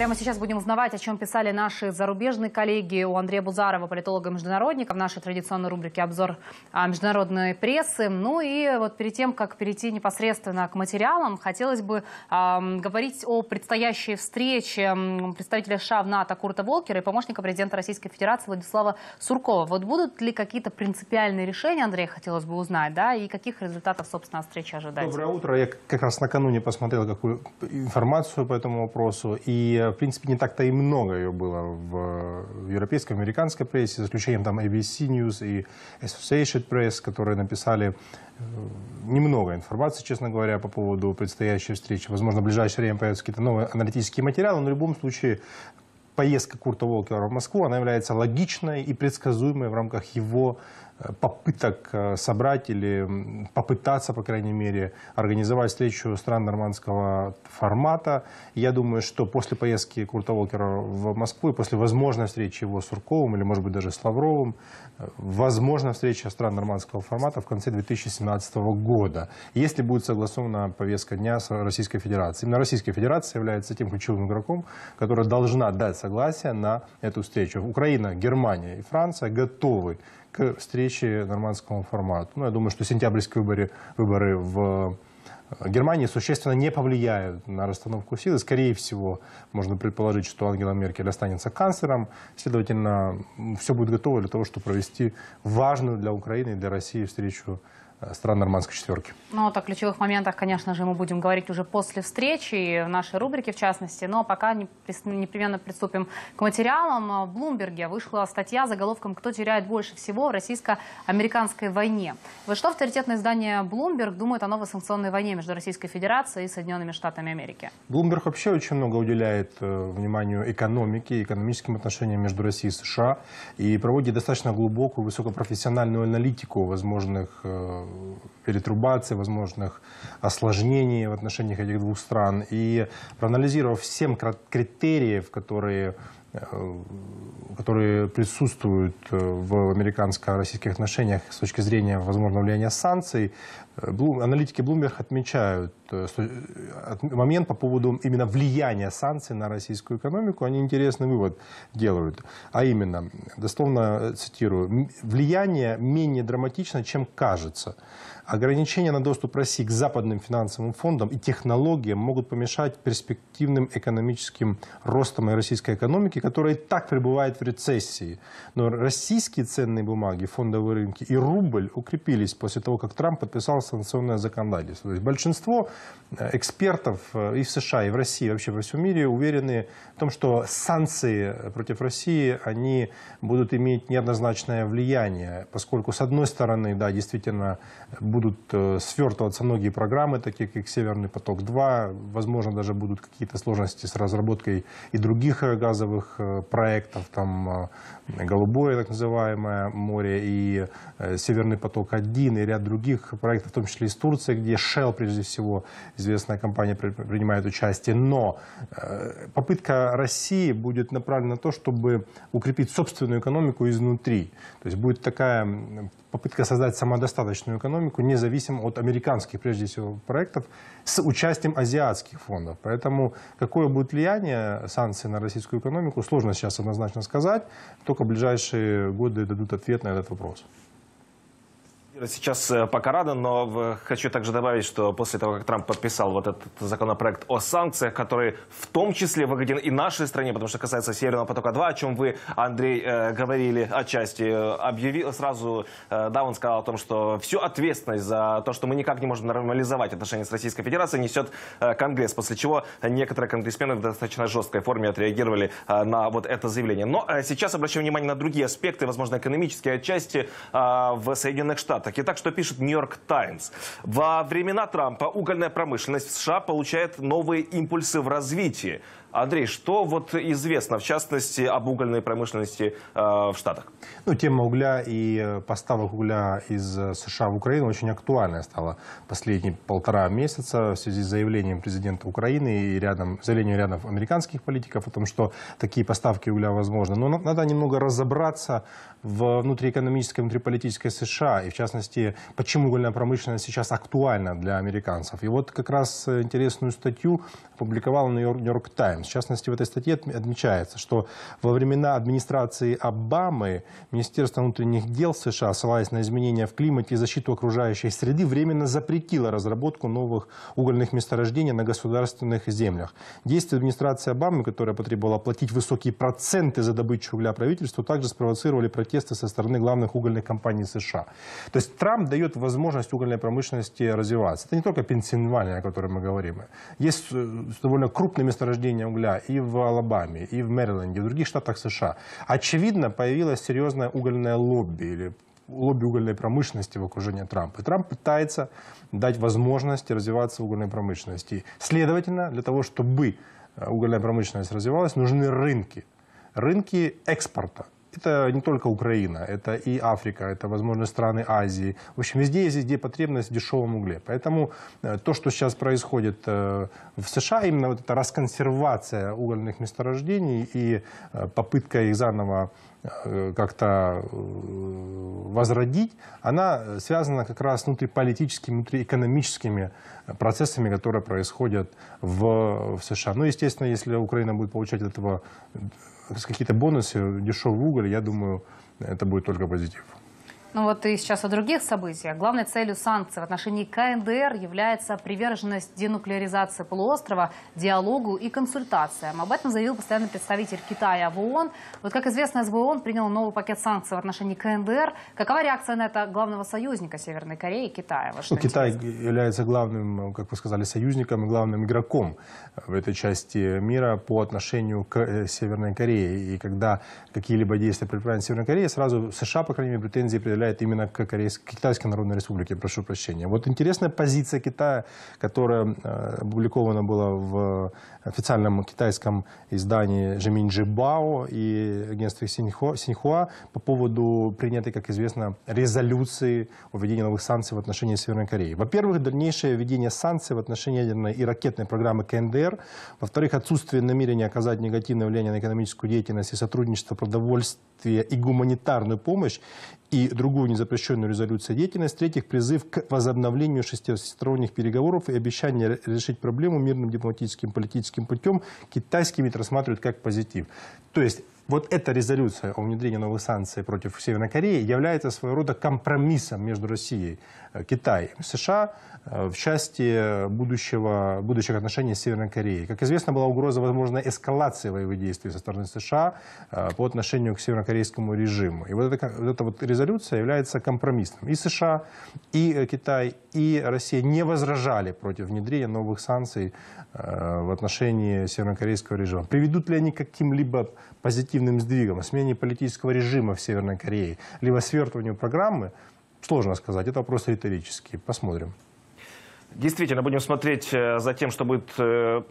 Прямо сейчас будем узнавать, о чем писали наши зарубежные коллеги у Андрея Бузарова, политолога-международника, в нашей традиционной рубрике «Обзор а, международной прессы». Ну и вот перед тем, как перейти непосредственно к материалам, хотелось бы э, говорить о предстоящей встрече представителя США в НАТО Курта Волкера и помощника президента Российской Федерации Владислава Суркова. Вот будут ли какие-то принципиальные решения, Андрей, хотелось бы узнать, да, и каких результатов, собственно, встречи ожидать? Доброе утро. Я как раз накануне посмотрел какую информацию по этому вопросу. И э, в принципе, не так-то и много ее было в европейской, американской прессе, за исключением там ABC News и Associated Press, которые написали э, немного информации, честно говоря, по поводу предстоящей встречи. Возможно, в ближайшее время появятся какие-то новые аналитические материалы, но в любом случае поездка Курта Волкера в Москву, она является логичной и предсказуемой в рамках его попыток э, собрать или попытаться, по крайней мере, организовать встречу стран нормандского формата. Я думаю, что после поездки Курта Волкера в Москву и после возможной встречи его с Сурковым или, может быть, даже с Лавровым, э, возможна встреча стран нормандского формата в конце 2017 года, если будет согласована повестка дня с Российской Федерацией. Именно Российская Федерация является тем ключевым игроком, которая должна дать согласие на эту встречу. Украина, Германия и Франция готовы к встрече нормандскому формату. Ну, я думаю, что сентябрьские выборы, выборы в э, Германии существенно не повлияют на расстановку силы. Скорее всего, можно предположить, что Ангела Меркель останется канцлером. Следовательно, все будет готово для того, чтобы провести важную для Украины и для России встречу стран нормандской четверки. Ну, вот о ключевых моментах, конечно же, мы будем говорить уже после встречи, в нашей рубрике в частности. Но пока непременно приступим к материалам. А в Блумберге вышла статья с заголовком «Кто теряет больше всего в российско-американской войне?». Вот что авторитетное издание Блумберг думает о новой санкционной войне между Российской Федерацией и Соединенными Штатами Америки? Блумберг вообще очень много уделяет э, вниманию экономике, экономическим отношениям между Россией и США и проводит достаточно глубокую, высокопрофессиональную аналитику возможных э, перетрубаций, возможных осложнений в отношениях этих двух стран. И проанализировав 7 критериев, которые э, которые присутствуют э, в американско-российских отношениях с точки зрения возможного влияния санкций, Аналитики Bloomberg отмечают э, момент по поводу именно влияния санкций на российскую экономику. Они интересный вывод делают. А именно, дословно э, цитирую, влияние менее драматично, чем кажется. Ограничения на доступ России к западным финансовым фондам и технологиям могут помешать перспективным экономическим ростам российской экономики, которая и так пребывает в рецессии. Но российские ценные бумаги, фондовые рынки и рубль укрепились после того, как Трамп подписал санкционное законодательство. То есть большинство э, экспертов э, и в США, и в России, вообще во всем мире уверены в том, что санкции э, против России, они будут иметь неоднозначное влияние, поскольку, с одной стороны, да, действительно, будут свертываться многие программы, такие как «Северный поток-2», возможно, даже будут какие-то сложности с разработкой и других газовых проектов, там «Голубое» так называемое море и «Северный поток-1» и ряд других проектов, том числе из Турции, где Shell, прежде всего, известная компания, принимает участие. Но э, попытка России будет направлена на то, чтобы укрепить собственную экономику изнутри. То есть будет такая попытка создать самодостаточную экономику, независимо от американских, прежде всего, проектов, с участием азиатских фондов. Поэтому какое будет влияние санкций на российскую экономику, сложно сейчас однозначно сказать. Только ближайшие годы дадут ответ на этот вопрос сейчас э, пока рада, но хочу также добавить, что после того, как Трамп подписал вот этот законопроект о санкциях, который в том числе выгоден и нашей стране, потому что касается Северного потока-2, о чем вы, Андрей, э, говорили отчасти, э, объявил сразу, да, он сказал о том, что всю ответственность за то, что мы никак не можем нормализовать отношения с Российской Федерацией, несет Конгресс, после чего некоторые конгрессмены в достаточно жесткой форме отреагировали на вот это заявление. Но сейчас обращаем внимание на другие аспекты, возможно, экономические отчасти в Соединенных Штатах практике. Так что пишет «Нью-Йорк Таймс». Во времена Трампа угольная промышленность в США получает новые импульсы в развитии – Андрей, что вот известно, в частности, об угольной промышленности э, в Штатах? Ну, тема угля и э, поставок угля из э, США в Украину очень актуальная стала последние полтора месяца в связи с заявлением президента Украины и рядом, заявлением рядом американских политиков о том, что такие поставки угля возможны. Но надо немного разобраться в внутриэкономической, внутриполитической США, и в частности, почему угольная промышленность сейчас актуальна для американцев. И вот как раз интересную статью опубликовал Нью-Йорк Таймс. Times. В частности, в этой статье отмечается, что во времена администрации Обамы Министерство внутренних дел США, ссылаясь на изменения в климате и защиту окружающей среды, временно запретило разработку новых угольных месторождений на государственных землях. Действия администрации Обамы, которая потребовала платить высокие проценты за добычу угля правительству, также спровоцировали протесты со стороны главных угольных компаний США. То есть Трамп дает возможность угольной промышленности развиваться. Это не только Пенсильвания, о которой мы говорим. Есть э, довольно крупные месторождения Кремля и в Алабаме, и в Мэриленде, и в других штатах США, очевидно, появилось серьезное угольное лобби или лобби угольной промышленности в окружении Трампа. И Трамп пытается дать возможности развиваться угольной промышленности. Следовательно, для того, чтобы э, угольная промышленность развивалась, нужны рынки. Рынки экспорта это не только Украина, это и Африка, это, возможно, страны Азии. В общем, везде есть везде потребность в дешевом угле. Поэтому э, то, что сейчас происходит э, в США, именно вот эта расконсервация угольных месторождений и э, попытка их заново Э, как-то э, возродить, она связана как раз внутриполитическими, внутриэкономическими процессами, которые происходят в, в США. Ну, естественно, если Украина будет получать от этого э, какие-то бонусы, дешевый уголь, я думаю, это будет только позитив. Ну вот и сейчас о других событиях. Главной целью санкций в отношении КНДР является приверженность денуклеаризации полуострова, диалогу и консультациям. Об этом заявил постоянный представитель Китая в ООН. Вот как известно, СБ ООН принял новый пакет санкций в отношении КНДР. Какова реакция на это главного союзника Северной Кореи, Китая? ну, Китай интересно. является главным, как вы сказали, союзником и главным игроком в этой части мира по отношению к э, Северной Корее. И когда какие-либо действия предпринимает Северная Корея, сразу США, по крайней мере, претензии проявляет именно к Китайской Народной Республике, прошу прощения. Вот интересная позиция Китая, которая э, опубликована была в официальном китайском издании Жеминджи и агентстве Синьхуа, Синьхуа по поводу принятой, как известно, резолюции о введении новых санкций в отношении Северной Кореи. Во-первых, дальнейшее введение санкций в отношении ядерной и ракетной программы КНДР. Во-вторых, отсутствие намерения оказать негативное влияние на экономическую деятельность и сотрудничество продовольствия и гуманитарную помощь и другую незапрещенную резолюцию деятельности, Третьих, призыв к возобновлению шестисторонних переговоров и обещание решить проблему мирным дипломатическим политическим путем китайскими рассматривают как позитив. То есть вот эта резолюция о внедрении новых санкций против Северной Кореи является своего рода компромиссом между Россией, э, Китаем, США э, в части будущего, будущих отношений с Северной Кореей. Как известно, была угроза возможной эскалации военных действий со стороны США э, по отношению к севернокорейскому режиму. И вот эта, вот эта вот резолюция является компромиссом. И США, и Китай, и Россия не возражали против внедрения новых санкций в отношении севернокорейского режима. Приведут ли они к каким-либо позитивным позитивным сдвигом, смене политического режима в Северной Корее, либо свертыванию программы, сложно сказать. Это вопрос риторический. Посмотрим. Действительно, будем смотреть э, за тем, что будет э,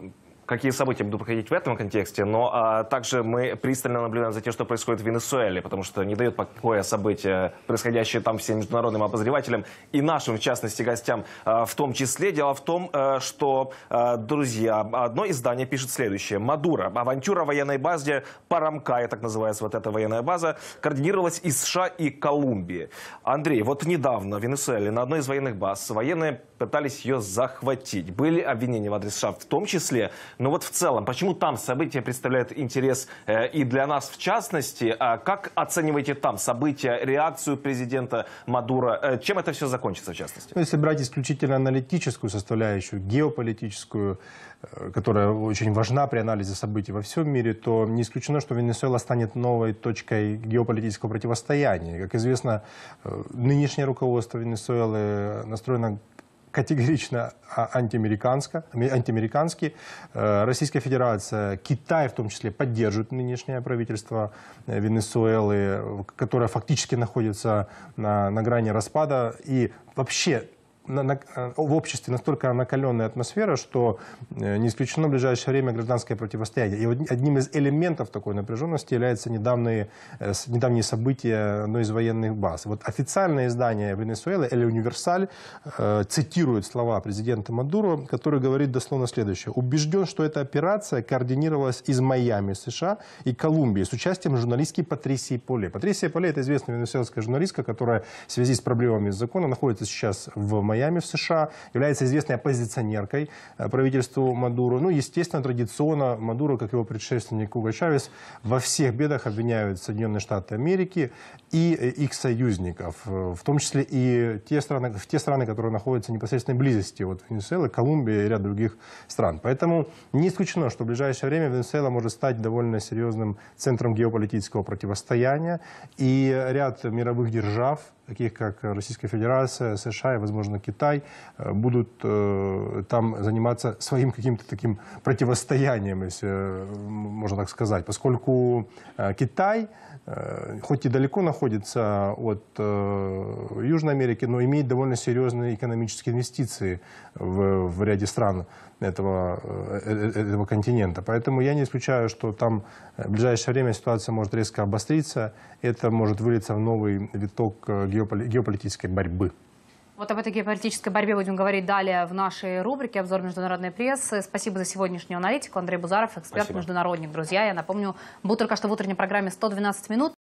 какие события будут проходить в этом контексте, но а, также мы пристально наблюдаем за тем, что происходит в Венесуэле, потому что не дает покоя события, происходящие там всем международным обозревателям и нашим, в частности, гостям а, в том числе. Дело в том, а, что, а, друзья, одно издание пишет следующее. Мадура, Авантюра военной базе Парамкая, так называется вот эта военная база, координировалась из США и Колумбии. Андрей, вот недавно в Венесуэле на одной из военных баз военные пытались ее захватить. Были обвинения в адрес США, в том числе но ну вот в целом, почему там события представляют интерес э, и для нас в частности? А как оцениваете там события, реакцию президента Мадура? Э, чем это все закончится в частности? Ну, если брать исключительно аналитическую составляющую, геополитическую, э, которая очень важна при анализе событий во всем мире, то не исключено, что Венесуэла станет новой точкой геополитического противостояния. Как известно, э, нынешнее руководство Венесуэлы настроено категорично а, антиамериканский. Э, Российская Федерация, Китай в том числе, поддерживают нынешнее правительство э, Венесуэлы, которое фактически находится на, на грани распада. И вообще на, на, э, в обществе настолько накаленная атмосфера, что э, не исключено в ближайшее время гражданское противостояние. И одним из элементов такой напряженности являются недавние, э, недавние события одной из военных баз. Вот официальное издание Венесуэлы, Эль Универсаль, цитирует слова президента Мадуро, который говорит дословно следующее. «Убежден, что эта операция координировалась из Майами, США и Колумбии с участием журналистки Патрисии Поле». Патрисия Поле – это известная венесуэльская журналистка, которая в связи с проблемами с законом находится сейчас в Майами Майами в США, является известной оппозиционеркой э, правительству Мадуру. Ну, естественно, традиционно Мадуру, как его предшественник Уго Чавес, во всех бедах обвиняют Соединенные Штаты Америки и э, их союзников, э, в том числе и те страны, в те страны, которые находятся в непосредственной близости от Венесуэлы, Колумбия и ряд других стран. Поэтому не исключено, что в ближайшее время Венесуэла может стать довольно серьезным центром геополитического противостояния, и ряд мировых держав, таких как Российская Федерация, США и, возможно, Китай, э, будут э, там заниматься своим каким-то таким противостоянием, если э, можно так сказать, поскольку Китай, хоть и далеко находится от Южной Америки, но имеет довольно серьезные экономические инвестиции в, в ряде стран этого, этого континента. Поэтому я не исключаю, что там в ближайшее время ситуация может резко обостриться, это может вылиться в новый виток геополитики геополитической борьбы. Вот об этой геополитической борьбе будем говорить далее в нашей рубрике «Обзор международной прессы». Спасибо за сегодняшнюю аналитику. Андрей Бузаров, эксперт-международник. Друзья, я напомню, был только что в утренней программе «112 минут».